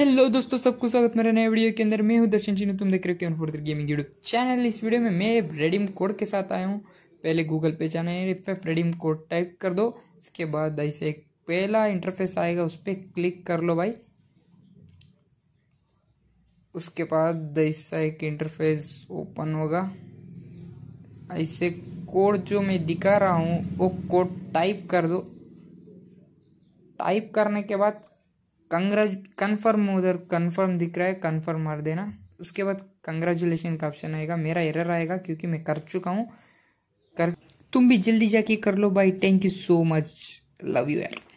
hello दोस्तों सबको स्वागत मेरे नए वीडियो के अंदर मैं हूं दर्शन चीन तुम देख रहे हो फोर गेमिंग यूट्यूब चैनल इस वीडियो में मैं रेडीम कोड के साथ आया हूं पहले गूगल पे जाना है पे रेडीम कोड टाइप कर दो इसके बाद ऐसे एक पहला इंटरफेस आएगा उस पर क्लिक कर लो भाई उसके बाद ऐसा एक इंटरफेस ओपन होगा ऐसे कोड जो मैं दिखा रहा हूँ वो कोड टाइप कर दो टाइप करने के बाद कंग्रेज कन्फर्म उधर कन्फर्म दिख रहा है कन्फर्म मार देना उसके बाद कंग्रेचुलेसन का ऑप्शन आएगा मेरा एरर आएगा क्योंकि मैं कर चुका हूँ कर तुम भी जल्दी जाके कर लो भाई thank you so much love you यार